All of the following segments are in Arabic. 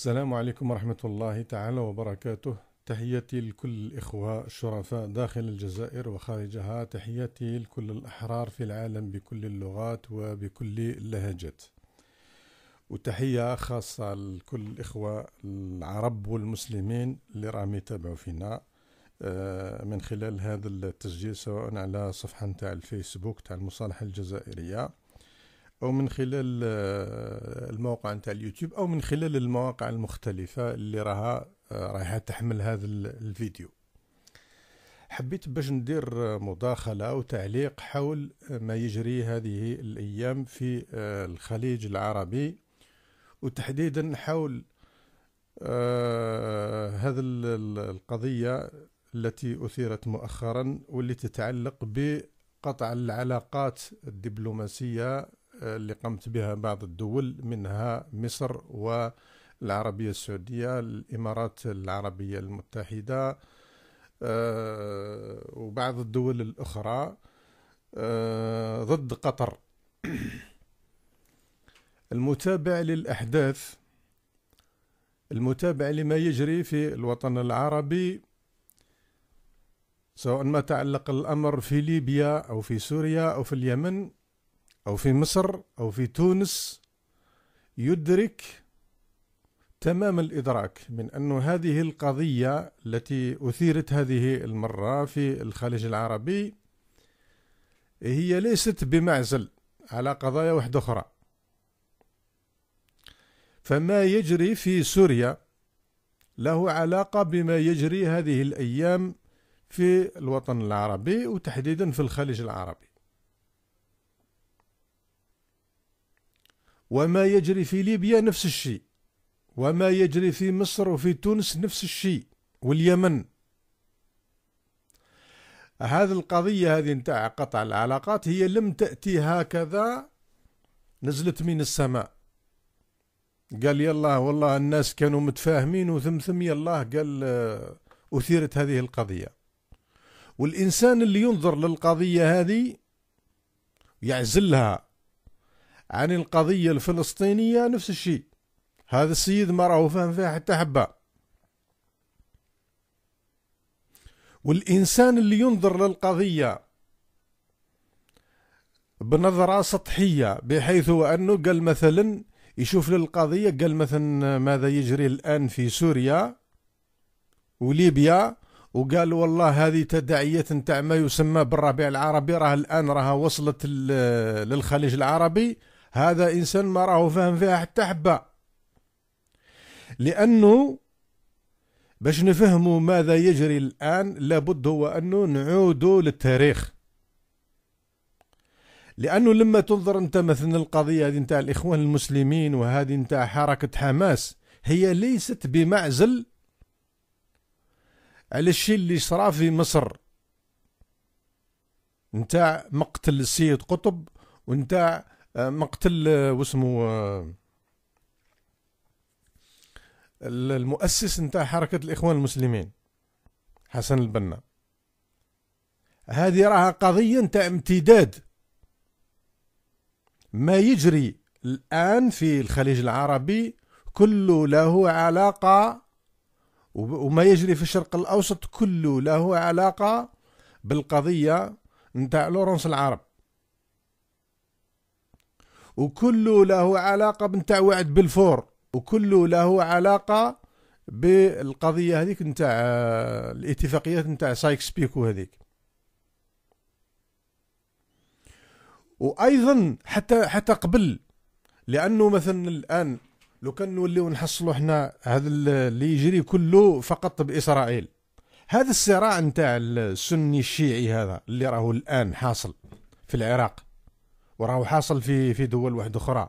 السلام عليكم ورحمة الله تعالى وبركاته تحياتي لكل الإخوة الشرفاء داخل الجزائر وخارجها تحياتي لكل الأحرار في العالم بكل اللغات وبكل اللهجات وتحية خاصة لكل الإخوة العرب والمسلمين اللي راهم يتابعوا فينا آه، من خلال هذا التسجيل سواء على صفحة نتاع الفيسبوك تاع المصالحة الجزائرية او من خلال آه، الموقع نتاع اليوتيوب او من خلال المواقع المختلفه اللي راها آه، رايحه تحمل هذا الفيديو حبيت باش ندير مداخله او تعليق حول ما يجري هذه الايام في آه، الخليج العربي وتحديدا حول هذا القضيه التي اثيرت مؤخرا واللي تتعلق بقطع العلاقات الدبلوماسيه اللي قامت بها بعض الدول منها مصر والعربية السعودية الإمارات العربية المتحدة آه، وبعض الدول الأخرى آه، ضد قطر المتابع للأحداث المتابع لما يجري في الوطن العربي سواء ما تعلق الأمر في ليبيا أو في سوريا أو في اليمن أو في مصر أو في تونس يدرك تمام الإدراك من أن هذه القضية التي أثيرت هذه المرة في الخليج العربي هي ليست بمعزل على قضايا واحدة أخرى فما يجري في سوريا له علاقة بما يجري هذه الأيام في الوطن العربي وتحديدا في الخليج العربي وما يجري في ليبيا نفس الشيء وما يجري في مصر وفي تونس نفس الشيء واليمن هذه القضية هذه نتاع قطع العلاقات هي لم تأتي هكذا نزلت من السماء قال يلا والله الناس كانوا متفاهمين وثم ثم يلا قال آه، أثيرت هذه القضية والإنسان اللي ينظر للقضية هذه يعزلها عن القضية الفلسطينية نفس الشيء هذا السيد ما راهو فاهم فيها حتى حبة والإنسان اللي ينظر للقضية بنظرة سطحية بحيث أنه قال مثلا يشوف للقضية قال مثلا ماذا يجري الآن في سوريا وليبيا وقال والله هذه تداعية نتاع ما يسمى بالربيع العربي راه الآن راها وصلت للخليج العربي هذا إنسان ما راهو فاهم فيها حتى حبة لأنه باش نفهموا ماذا يجري الآن لابد هو أنه نعودوا للتاريخ لأنه لما تنظر أنت مثلا القضية هذه نتاع الإخوان المسلمين وهذه نتاع حركة حماس هي ليست بمعزل على الشيء اللي صرا في مصر نتاع مقتل السيد قطب ونتاع آه، مقتل آه، واسمو آه، المؤسس نتاع حركة الإخوان المسلمين حسن البنا هذه راها قضية نتاع امتداد ما يجري الآن في الخليج العربي كله له علاقة وما يجري في الشرق الأوسط كله له علاقة بالقضية نتاع لورنس العرب وكله له علاقة بنتاع وعد بالفور وكله له علاقة بالقضية هذيك نتاع آه، الاتفاقيات نتاع سايكس بيكو هذيك وايضا حتى حتى قبل لانه مثلا الان لو كان نوليو نحصلوا احنا هذا اللي يجري كله فقط باسرائيل هذا الصراع نتاع السني الشيعي هذا اللي راهو الان حاصل في العراق وراه حاصل في في دول واحدة أخرى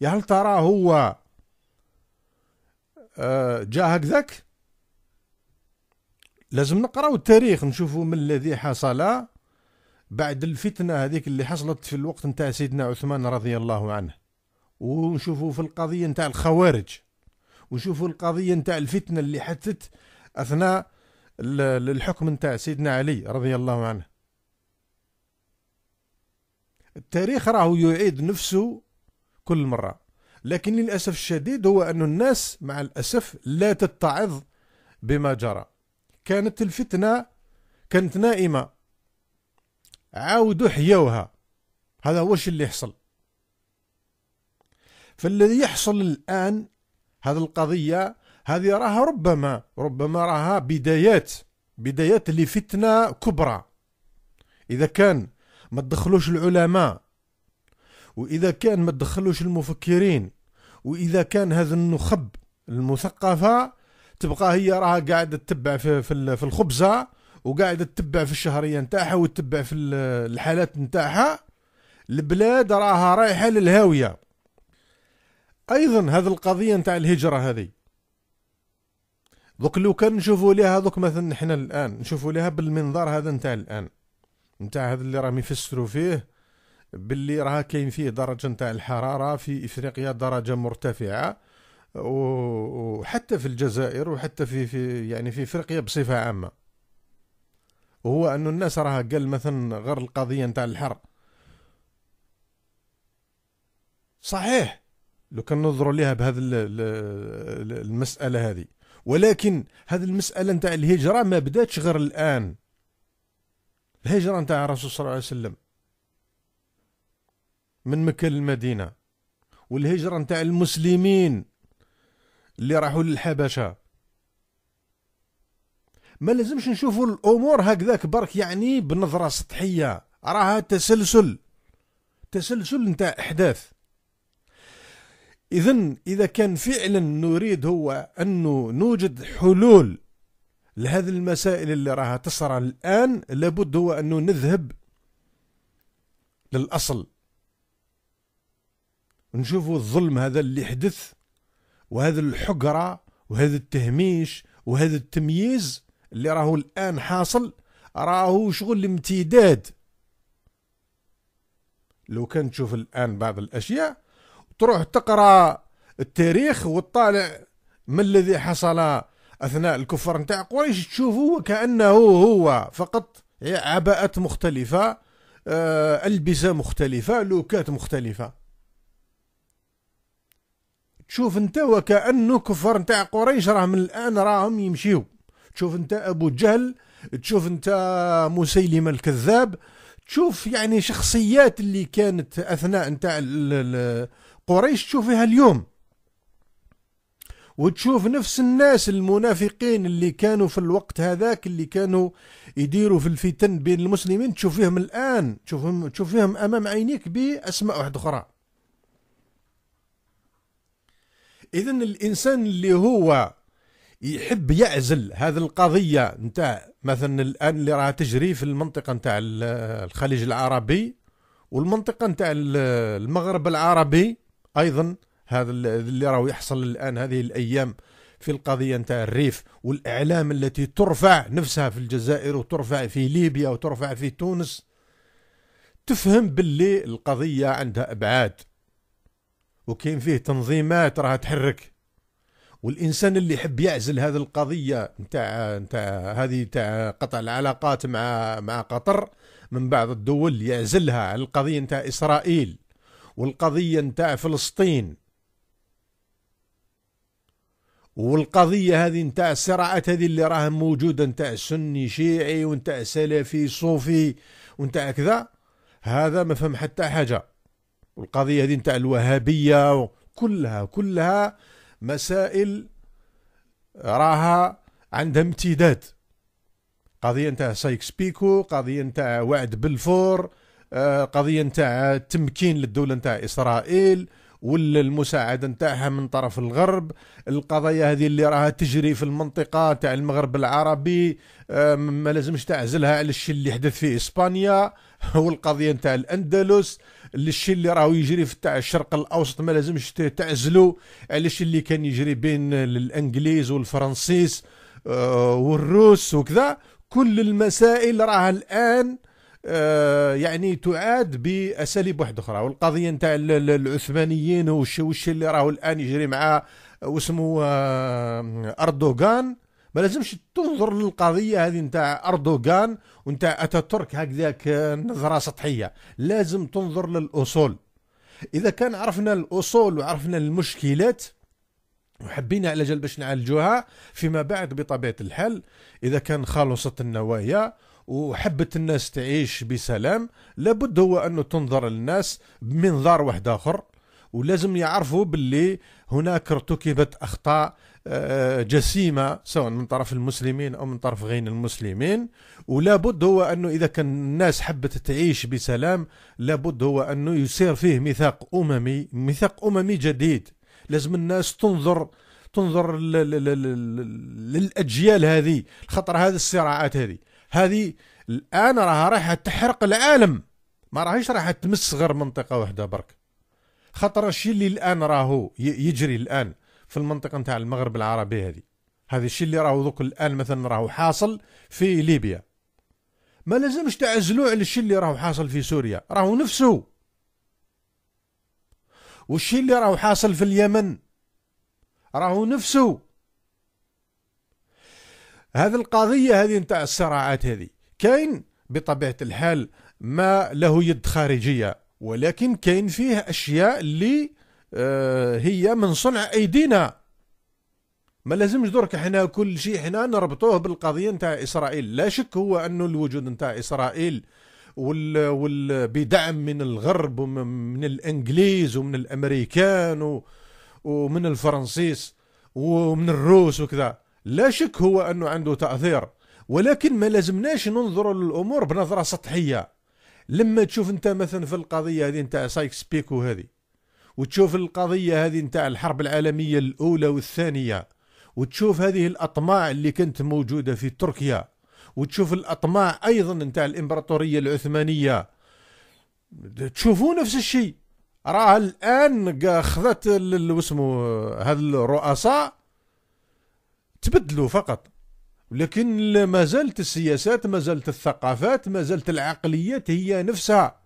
يا هل ترى هو آه، جاء هكذاك لازم نقراو التاريخ نشوفوا من الذي حصل بعد الفتنة هذيك اللي حصلت في الوقت نتاع سيدنا عثمان رضي الله عنه ونشوفوا في القضية نتاع الخوارج ونشوفوا القضية نتاع الفتنة اللي حدثت أثناء الحكم نتاع سيدنا علي رضي الله عنه التاريخ راهو يعيد نفسه كل مرة لكن للأسف الشديد هو أن الناس مع الأسف لا تتعظ بما جرى كانت الفتنة كانت نائمة عاودوا حيوها هذا هو اللي حصل فالذي يحصل الآن هذه القضية هذه راها ربما ربما راها بدايات بدايات لفتنة كبرى إذا كان ما تدخلوش العلماء وإذا كان ما تدخلوش المفكرين وإذا كان هذا النخب المثقفة تبقى هي راها قاعدة تتبع في, في, في الخبزة وقاعدة تتبع في الشهرية نتاعها وتتبع في الحالات نتاعها البلاد راها رايحة للهاوية أيضا هذه القضية نتاع الهجرة هذه دوك لو كان نشوفوا لها دوك مثلا احنا الآن نشوفوا لها بالمنظار هذا نتاع الآن نتاع هذا اللي راهم يفسروا فيه باللي راه كاين فيه درجه نتاع الحراره في افريقيا درجه مرتفعه وحتى في الجزائر وحتى في في يعني في افريقيا بصفه عامه وهو انه الناس راها قال مثلا غير القضيه نتاع الحر صحيح لو كان نظروا ليها بهذا المساله هذه ولكن هذه المساله نتاع الهجره ما بداتش غير الان الهجرة نتاع الرسول صلى الله عليه وسلم من مكة للمدينة والهجرة نتاع المسلمين اللي راحوا للحبشة ما لازمش نشوفوا الأمور هكذاك برك يعني بنظرة سطحية راها تسلسل تسلسل نتاع أحداث إذا إذا كان فعلا نريد هو أنه نوجد حلول لهذه المسائل اللي راها تصرى الآن لابد هو أنه نذهب للأصل نشوفوا الظلم هذا اللي حدث وهذا الحقرة وهذا التهميش وهذا التمييز اللي راهو الآن حاصل راهو شغل امتداد لو كان تشوف الآن بعض الأشياء تروح تقرأ التاريخ وتطالع ما الذي حصل اثناء الكفر نتاع قريش تشوفوا وكانه هو فقط عباءات مختلفه آه، البسه مختلفه لوكات مختلفه تشوف انت وكانه كفر نتاع قريش راهم الان راهم يمشيو تشوف انت ابو جهل تشوف انت مسيلمه الكذاب تشوف يعني شخصيات اللي كانت اثناء نتاع قريش تشوفها اليوم وتشوف نفس الناس المنافقين اللي كانوا في الوقت هذاك اللي كانوا يديروا في الفتن بين المسلمين تشوف فيهم الآن تشوفهم تشوف فيهم أمام عينيك بأسماء واحدة أخرى إذا الإنسان اللي هو يحب يعزل هذه القضية نتاع مثلا الآن اللي راها تجري في المنطقة نتاع الخليج العربي والمنطقة نتاع المغرب العربي أيضا هذا اللي راهو يحصل الان هذه الايام في القضية نتاع الريف والإعلام التي ترفع نفسها في الجزائر وترفع في ليبيا وترفع في تونس تفهم باللي القضية عندها أبعاد وكاين فيه تنظيمات راها تحرك والإنسان اللي يحب يعزل هذه القضية نتاع نتاع هذه نتاع قطع العلاقات مع مع قطر من بعض الدول يعزلها على القضية نتاع إسرائيل والقضية نتاع فلسطين والقضية هذه نتاع الصراعات هذه اللي راها موجودة نتاع سني شيعي ونتاع سلفي صوفي ونتاع كذا هذا ما فهم حتى حاجة والقضية هذه نتاع الوهابية كلها كلها مسائل راها عندها امتداد قضية نتاع سايكس بيكو قضية نتاع وعد بالفور آه، قضية نتاع تمكين للدولة نتاع إسرائيل ولا المساعده نتاعها من طرف الغرب القضايا هذه اللي راها تجري في المنطقه تاع المغرب العربي ما لازمش تعزلها على الشيء اللي حدث في اسبانيا والقضيه نتاع الاندلس الشيء اللي راهو يجري في تاع الشرق الاوسط ما لازمش تعزلو على الشيء اللي كان يجري بين الانجليز والفرنسيس آه، والروس وكذا كل المسائل راها الان آه، يعني تعاد باساليب واحده اخرى والقضيه نتاع العثمانيين والشي اللي راهو الان يجري مع واسمه آه، اردوغان ما لازمش تنظر للقضيه هذه نتاع اردوغان ونتاع اتاتورك هكذاك نظره سطحيه لازم تنظر للاصول اذا كان عرفنا الاصول وعرفنا المشكلات وحبينا على جال باش نعالجوها فيما بعد بطبيعه الحال اذا كان خالصت النوايا وحبت الناس تعيش بسلام لابد هو أنه تنظر للناس بمنظار واحد آخر ولازم يعرفوا باللي هناك ارتكبت أخطاء آه، جسيمة سواء من طرف المسلمين أو من طرف غير المسلمين ولابد هو أنه إذا كان الناس حبت تعيش بسلام لابد هو أنه يصير فيه ميثاق أممي ميثاق أممي جديد لازم الناس تنظر تنظر للاجيال هذه خطر هذه الصراعات هذه هذه الان راها رايحه تحرق العالم ما راهيش رايحه تمس غير منطقه واحده برك خاطر الشيء اللي الان راهو يجري الان في المنطقه نتاع المغرب العربي هذه هذا الشيء اللي راهو دوك الان مثلا راهو حاصل في ليبيا ما لازمش تعزلوا على الشيء اللي راهو حاصل في سوريا راهو نفسه والشيء اللي راهو حاصل في اليمن راهو نفسه هذه القضية هذه نتاع الصراعات هذه كاين بطبيعة الحال ما له يد خارجية ولكن كاين فيه أشياء اللي آه، هي من صنع أيدينا ما لازمش درك حنا كل شيء حنا نربطوه بالقضية نتاع إسرائيل لا شك هو أنه الوجود نتاع إسرائيل وال وال بدعم من الغرب ومن الانجليز ومن الامريكان و ومن الفرنسيس ومن الروس وكذا لا شك هو أنه عنده تأثير ولكن ما لازمناش ننظر للأمور بنظرة سطحية لما تشوف أنت مثلا في القضية هذه نتاع سايكس بيكو هذه وتشوف القضية هذه نتاع الحرب العالمية الأولى والثانية وتشوف هذه الأطماع اللي كانت موجودة في تركيا وتشوف الأطماع أيضا نتاع الإمبراطورية العثمانية تشوفوا نفس الشيء راه الآن خذت واسمه هذا الرؤساء تبدلوا فقط ولكن ما زالت السياسات ما زالت الثقافات ما زالت العقليات هي نفسها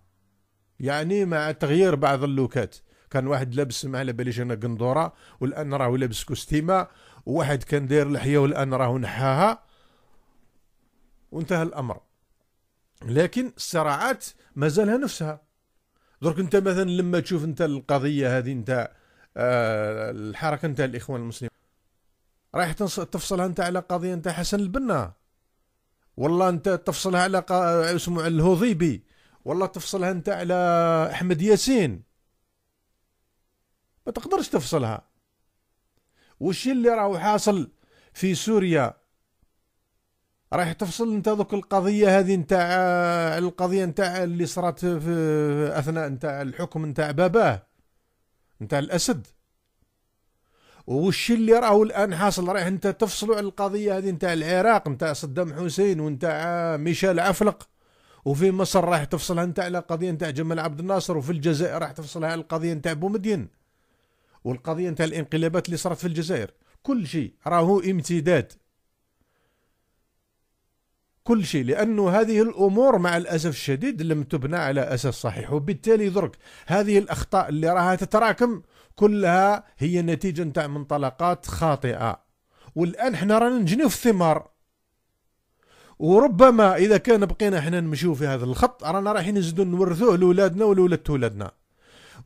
يعني مع تغيير بعض اللوكات كان واحد لابس ما على باليش انا قندوره والان راهو لابس كوستيما وواحد كان داير لحيه والان راهو نحاها وانتهى الامر لكن الصراعات مازالها نفسها درك انت مثلا لما تشوف انت القضيه هذه انت آه، الحركه انت الاخوان المسلمين رايح تفصلها انت على قضيه انت حسن البنا والله انت تفصلها على قا... اسمه الهضيبي والله تفصلها انت على احمد ياسين ما تقدرش تفصلها وش اللي راهو حاصل في سوريا رايح تفصل انت ذوك القضيه هذه نتاع القضيه نتاع اللي صرات في اثناء نتاع الحكم نتاع باباه نتاع الاسد وش اللي راهو الان حاصل رايح انت تفصلوا على القضيه هذه نتاع العراق نتاع صدام حسين ونتاع ميشيل عفلق وفي مصر راح تفصلها نتاع على القضيه نتاع جمال عبد الناصر وفي الجزائر راح تفصلها على القضيه نتاع بومدين والقضيه نتاع الانقلابات اللي صارت في الجزائر كل شيء راهو امتداد كل شيء لانه هذه الأمور مع الأسف الشديد لم تبنى على أساس صحيح وبالتالي درك هذه الأخطاء اللي راها تتراكم كلها هي نتيجة نتاع منطلقات خاطئة والآن احنا رانا نجنيو في الثمار وربما إذا كان بقينا احنا نمشيو في هذا الخط رانا رايحين نزيدو نورثوه لولادنا ولولاد ولادنا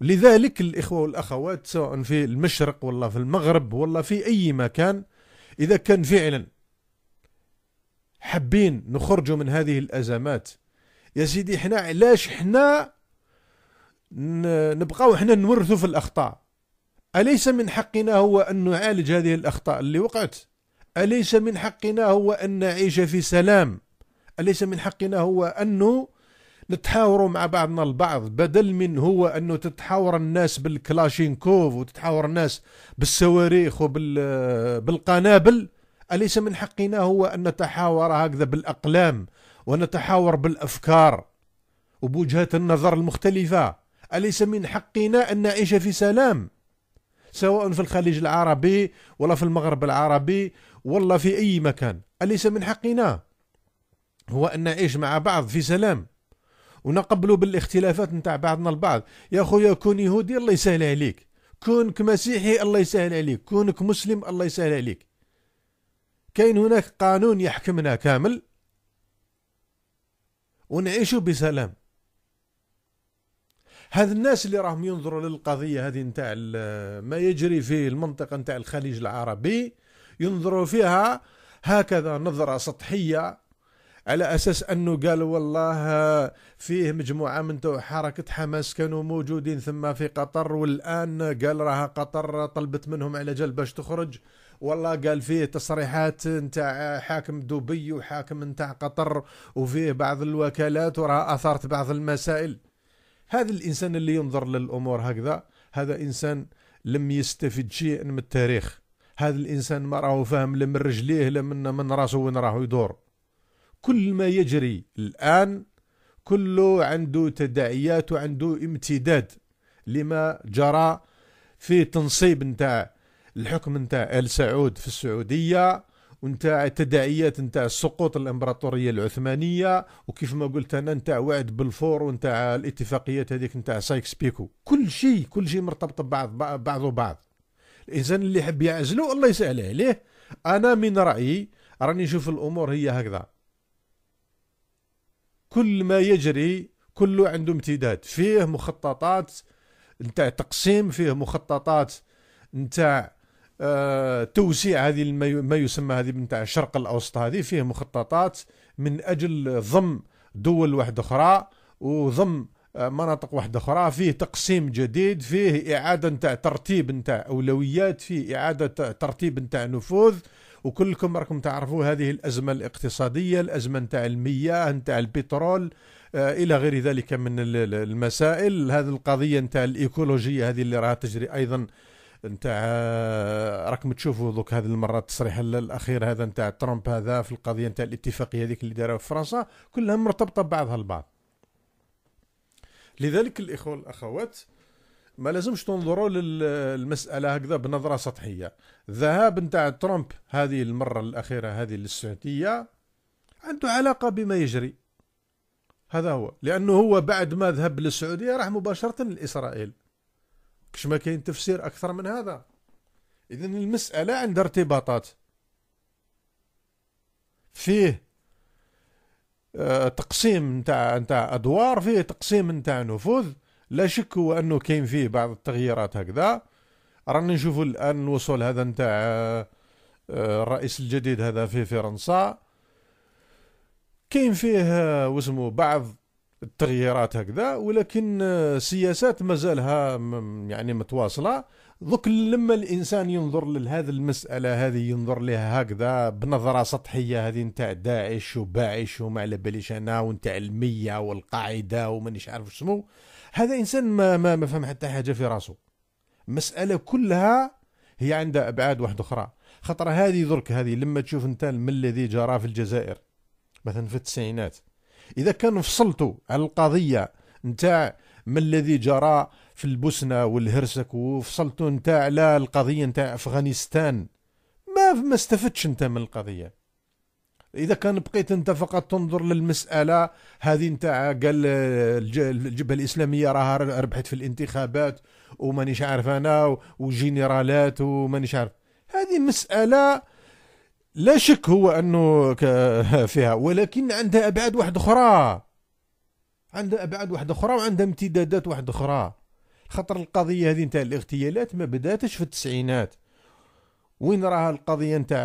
لذلك الإخوة والأخوات سواء في المشرق ولا في المغرب ولا في أي مكان إذا كان فعلا حابين نخرجوا من هذه الأزمات يا سيدي احنا علاش احنا نبقاو احنا نورثوا في الأخطاء أليس من حقنا هو أن نعالج هذه الأخطاء اللي وقعت أليس من حقنا هو أن نعيش في سلام أليس من حقنا هو أن نتحاوروا مع بعضنا البعض بدل من هو أن تتحاور الناس بالكلاشينكوف وتتحاور الناس بالصواريخ وبالقنابل أليس من حقنا هو أن نتحاور هكذا بالأقلام ونتحاور بالأفكار وبوجهات النظر المختلفة أليس من حقنا أن نعيش في سلام سواء في الخليج العربي ولا في المغرب العربي ولا في أي مكان أليس من حقنا هو أن نعيش مع بعض في سلام ونقبل بالاختلافات نتاع بعضنا البعض يا خويا كون يهودي الله يسهل عليك كونك مسيحي الله يسهل عليك كونك مسلم الله يسهل عليك كاين هناك قانون يحكمنا كامل ونعيش بسلام هذ الناس اللي راهم ينظروا للقضيه هذه نتاع ما يجري في المنطقه نتاع الخليج العربي ينظروا فيها هكذا نظره سطحيه على اساس انه قالوا والله فيه مجموعه من حركه حماس كانوا موجودين ثم في قطر والان قال راها قطر طلبت منهم على جال باش تخرج والله قال فيه تصريحات نتاع حاكم دبي وحاكم نتاع قطر وفيه بعض الوكالات وراها اثارت بعض المسائل هذا الانسان اللي ينظر للامور هكذا هذا انسان لم يستفد شيئا من التاريخ هذا الانسان ما راهو فاهم لا من رجليه لا من من راسه وين راهو يدور كل ما يجري الان كله عنده تداعيات وعنده امتداد لما جرى في تنصيب نتاع الحكم نتاع ال سعود في السعوديه ونتاع التداعيات نتاع سقوط الامبراطوريه العثمانيه وكيف ما قلت انا نتاع وعد بالفور ونتاع الاتفاقيات هذيك نتاع سايكس بيكو كل شيء كل شيء مرتبط ببعض بعضه بعض الانسان اللي يحب يعزله الله يسهل عليه انا من رايي راني نشوف الامور هي هكذا كل ما يجري كله عنده امتداد فيه مخططات نتاع تقسيم فيه مخططات نتاع آه، توسيع هذه ما يسمى هذه نتاع الشرق الاوسط هذه فيه مخططات من اجل ضم دول واحده اخرى وضم آه، مناطق واحده اخرى فيه تقسيم جديد فيه اعاده نتاع ترتيب نتاع اولويات فيه اعاده ترتيب نتاع نفوذ وكلكم راكم تعرفوا هذه الازمه الاقتصاديه الازمه نتاع المياه نتاع البترول آه، الى غير ذلك من المسائل هذه القضيه نتاع الايكولوجيه هذه اللي راها تجري ايضا نتاع آه، راكم تشوفوا دوك هذه المره التصريح الاخير هذا نتاع ترامب هذا في القضيه نتاع الاتفاقيه هذيك اللي داروها في فرنسا كلها مرتبطه ببعضها البعض لذلك الاخوه والاخوات ما لازمش تنظروا للمساله هكذا بنظره سطحيه الذهاب نتاع ترامب هذه المره الاخيره هذه للسعوديه عنده علاقه بما يجري هذا هو لانه هو بعد ما ذهب للسعوديه راح مباشره لاسرائيل كش ما كاين تفسير اكثر من هذا اذا المساله عندها ارتباطات فيه آه، تقسيم نتاع نتاع ادوار فيه تقسيم نتاع نفوذ لا شك هو انه كاين فيه بعض التغييرات هكذا رانا نشوفوا الان الوصول هذا نتاع آه، آه، الرئيس الجديد هذا في فرنسا كاين فيه واسمو بعض التغييرات هكذا ولكن سياسات مازالها يعني متواصله دوك لما الانسان ينظر لهذه المساله هذه ينظر لها هكذا بنظره سطحيه هذه نتاع داعش وباعش وما على باليش انا ونتاع الميه والقاعده ومانيش عارف شنو هذا انسان ما ما, ما فهم حتى حاجه في راسه مساله كلها هي عندها ابعاد واحده اخرى خطر هذه درك هذه لما تشوف انت من الذي جرى في الجزائر مثلا في التسعينات اذا كان فصلتوا على القضيه نتاع ما الذي جرى في البوسنه والهرسك وفصلتوا نتاع على القضيه نتاع افغانستان ما ما استفدتش انت من القضيه اذا كان بقيت انت فقط تنظر للمساله هذه نتاع قال الجبهه الاسلاميه راها ربحت في الانتخابات ومانيش عارف انا وجنرالات ومانيش عارف هذه مساله لا شك هو انه فيها ولكن عندها ابعاد واحد اخرى عندها ابعاد واحد اخرى وعندها امتدادات واحد اخرى خاطر القضيه هذه نتاع الاغتيالات ما بداتش في التسعينات وين راها القضيه نتاع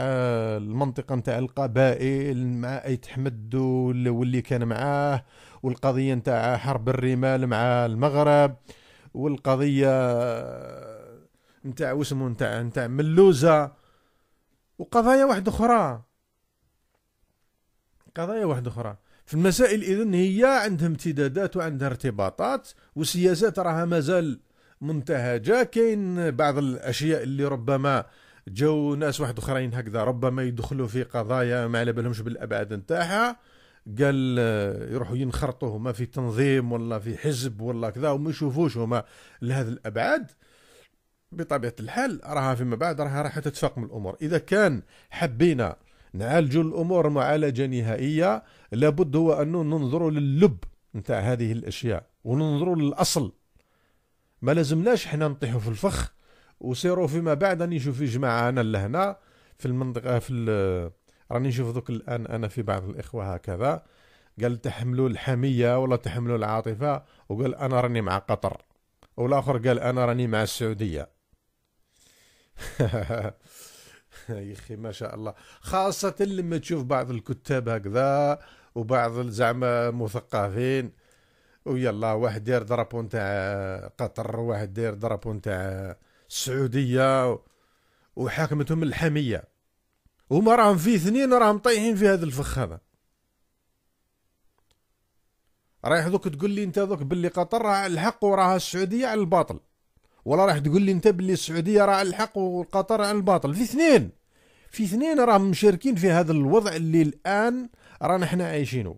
المنطقه نتاع القبائل مع ايت حمد واللي كان معاه والقضيه نتاع حرب الرمال مع المغرب والقضيه نتاع واسمو نتاع نتاع ملوزه وقضايا واحدة أخرى قضايا واحدة أخرى في المسائل إذن هي عندها امتدادات وعندها ارتباطات وسياسات راها مازال منتهجة كاين بعض الأشياء اللي ربما جاو ناس واحد اخرين هكذا ربما يدخلوا في قضايا ما على بالهمش بالابعاد نتاعها قال آه، يروحوا ينخرطوا هما في تنظيم ولا في حزب ولا كذا وما يشوفوش هما لهذه الابعاد بطبيعه الحال راها فيما بعد راها راح تتفاقم الامور اذا كان حبينا نعالجوا الامور معالجه نهائيه لابد هو انه ننظروا للب نتاع هذه الاشياء وننظروا للاصل ما لازمناش حنا نطيحوا في الفخ وسيروا فيما بعد راني نشوف جماعه انا لهنا في المنطقه في راني نشوف دوك الان انا في بعض الاخوه هكذا قال تحملوا الحميه ولا تحملوا العاطفه وقال انا راني مع قطر والاخر قال انا راني مع السعوديه يا اخي ما شاء الله خاصة لما تشوف بعض الكتاب هكذا وبعض زعما مثقفين ويلا واحد داير درابو نتاع قطر واحد داير درابو نتاع السعودية وحاكمتهم الحمية هما راهم في اثنين راهم طايحين في الفخ الفخامة رايح دوك تقول لي انت دوك باللي قطر على الحق وراها السعودية على الباطل ولا راح تقول لي انت باللي السعوديه راه الحق والقطر على الباطل في اثنين في اثنين راهم مشاركين في هذا الوضع اللي الان رانا حنا عايشينه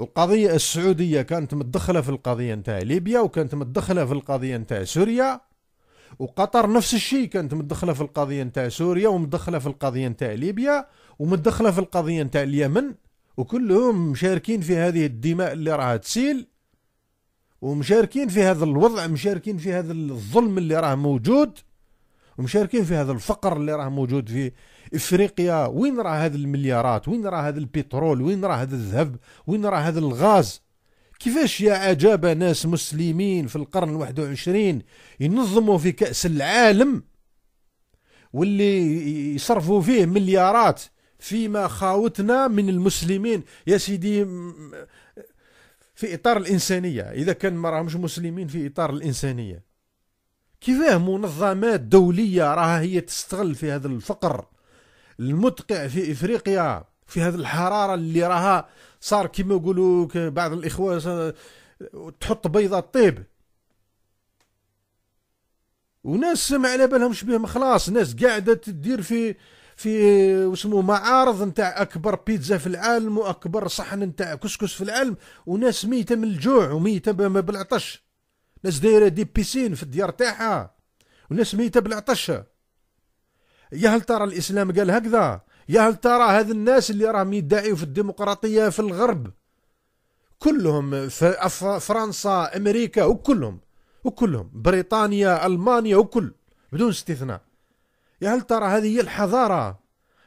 القضية السعودية كانت متدخلة في القضية نتاع ليبيا وكانت متدخلة في القضية نتاع سوريا وقطر نفس الشيء كانت متدخلة في القضية نتاع سوريا ومتدخلة في القضية نتاع ليبيا ومتدخلة في القضية نتاع اليمن وكلهم مشاركين في هذه الدماء اللي راها تسيل ومشاركين في هذا الوضع مشاركين في هذا الظلم اللي راه موجود ومشاركين في هذا الفقر اللي راه موجود في افريقيا وين راه هذ المليارات وين راه هذا البترول وين راه هذا الذهب وين راه هذا الغاز كيفاش يا عجابة ناس مسلمين في القرن الواحد وعشرين ينظموا في كأس العالم واللي يصرفوا فيه مليارات فيما خاوتنا من المسلمين يا سيدي في اطار الانسانيه اذا كان ما راهمش مسلمين في اطار الانسانيه كيفاه منظمات دوليه راها هي تستغل في هذا الفقر المدقع في افريقيا في هذه الحراره اللي راها صار كما يقولوا بعض الاخوه تحط بيضه طيب وناس ما على بالهمش بهم خلاص ناس قاعده تدير في في وسموه معارض نتاع اكبر بيتزا في العالم واكبر صحن نتاع كسكس في العالم وناس ميته من الجوع وميته بالعطش ناس دايره دي بيسين في الديار تاعها وناس ميته بالعطش يا هل ترى الاسلام قال هكذا يا هل ترى هذ الناس اللي راهم يدعيوا في الديمقراطيه في الغرب كلهم فرنسا امريكا وكلهم وكلهم بريطانيا المانيا وكل بدون استثناء يا هل ترى هذه هي الحضارة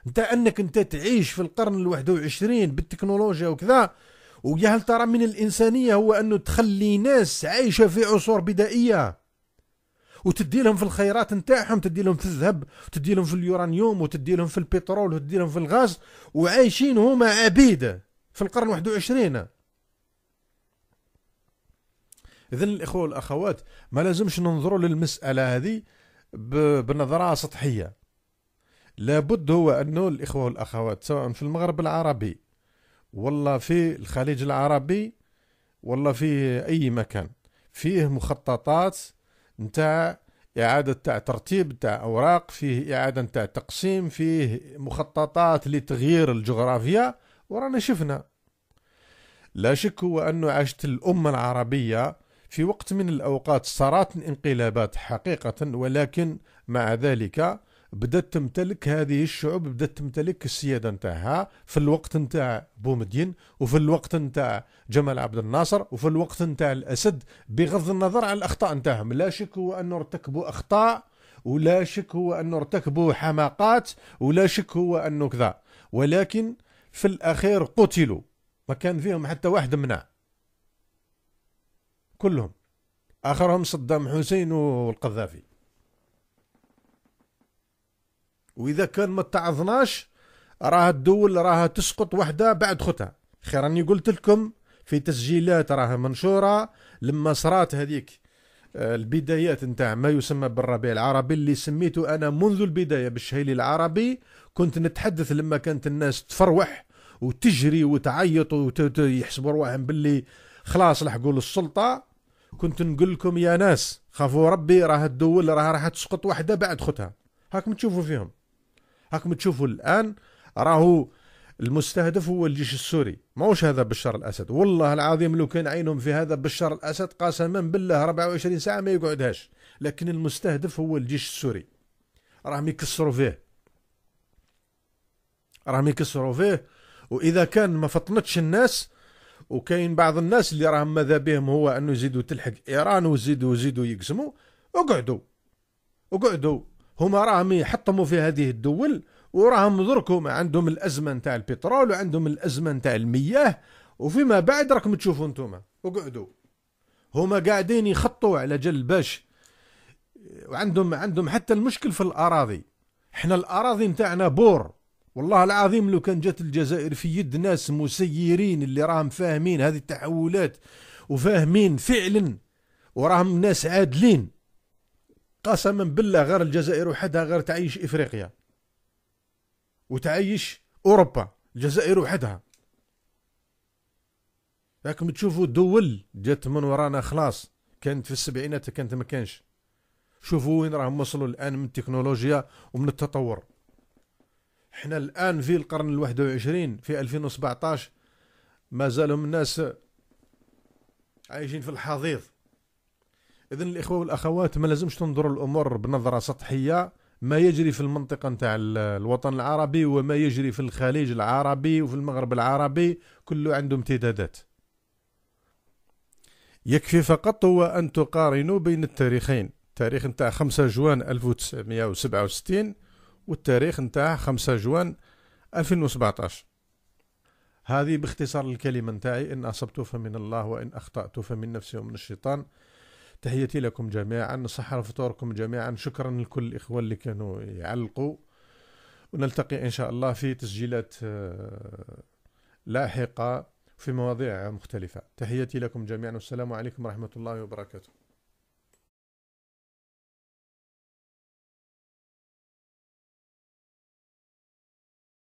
انت انك انت تعيش في القرن الواحد وعشرين بالتكنولوجيا وكذا ويا هل ترى من الإنسانية هو أنه تخلي ناس عايشة في عصور بدائية وتدي لهم في الخيرات نتاعهم تدي لهم في الذهب وتدي لهم في اليورانيوم وتدي لهم في البترول وتدي لهم في الغاز وعايشين هما عبيد في القرن 21 إذن الإخوة والأخوات ما لازمش ننظروا للمسألة هذه بنظرة سطحية لابد هو أنه الإخوة والأخوات سواء في المغرب العربي ولا في الخليج العربي ولا في أي مكان فيه مخططات نتاع إعادة تاع ترتيب تاع أوراق فيه إعادة تاع تقسيم فيه مخططات لتغيير الجغرافيا ورانا شفنا لا شك هو أنه عاشت الأمة العربية في وقت من الأوقات صارت انقلابات حقيقة ولكن مع ذلك بدات تمتلك هذه الشعوب بدات تمتلك السياده نتاعها في الوقت نتاع بومدين وفي الوقت نتاع جمال عبد الناصر وفي الوقت نتاع الاسد بغض النظر عن الاخطاء نتاعهم لا شك هو انه ارتكبوا اخطاء ولا شك هو انه ارتكبوا حماقات ولا شك هو انه كذا ولكن في الاخير قتلوا ما كان فيهم حتى واحد منع كلهم اخرهم صدام حسين والقذافي واذا كان ما تعظناش راه الدول راها تسقط وحده بعد خطها خير اني قلت لكم في تسجيلات راها منشوره لما صرات هذيك آه، البدايات نتاع ما يسمى بالربيع العربي اللي سميته انا منذ البدايه بالشهيلي العربي كنت نتحدث لما كانت الناس تفروح وتجري وتعيط ويحسبوا رواحهم باللي خلاص لحقوا للسلطه كنت نقول لكم يا ناس خافوا ربي راه الدول راه راح تسقط وحده بعد خوتها هاكم تشوفوا فيهم هاكم تشوفوا الان راهو المستهدف هو الجيش السوري ماهوش هذا بشار الاسد والله العظيم لو كان عينهم في هذا بشار الاسد قسما بالله 24 ساعه ما يقعدهاش لكن المستهدف هو الجيش السوري راهم يكسروا فيه راهم يكسروا فيه واذا كان ما فطنتش الناس وكاين بعض الناس اللي راهم ماذا بهم هو انه يزيدوا تلحق ايران ويزيدوا يزيدوا يقسموا اقعدوا اقعدوا هما راهم يحطموا في هذه الدول وراهم دركم عندهم الازمه نتاع البترول وعندهم الازمه نتاع المياه وفيما بعد راكم تشوفوا نتوما اقعدوا هما قاعدين يخطوا على جل باش وعندهم عندهم حتى المشكل في الاراضي احنا الاراضي نتاعنا بور والله العظيم لو كان جات الجزائر في يد ناس مسيرين اللي راهم فاهمين هذه التحولات وفاهمين فعلا وراهم ناس عادلين قسما بالله غير الجزائر وحدها غير تعيش افريقيا وتعيش اوروبا الجزائر وحدها راكم تشوفوا دول جات من ورانا خلاص كانت في السبعينات كانت ما كانش شوفوا وين راهم وصلوا الان من التكنولوجيا ومن التطور حنا الان في القرن الواحد وعشرين في 2017 مازالهم الناس عايشين في الحضيض اذا الاخوه والاخوات ما لازمش تنظروا الامور بنظره سطحيه ما يجري في المنطقه نتاع الوطن العربي وما يجري في الخليج العربي وفي المغرب العربي كله عنده امتدادات يكفي فقط هو ان تقارنوا بين التاريخين تاريخ نتاع 5 جوان 1967 والتاريخ نتاع 5 جوان 2017 هذه باختصار الكلمة نتاعي إن أصبت فمن الله وإن أخطأت فمن نفسي ومن الشيطان تحيتي لكم جميعا صحة فطوركم جميعا شكرا لكل الإخوة اللي كانوا يعلقوا ونلتقي إن شاء الله في تسجيلات آه، لاحقة في مواضيع مختلفة تحياتي لكم جميعا والسلام عليكم ورحمة الله وبركاته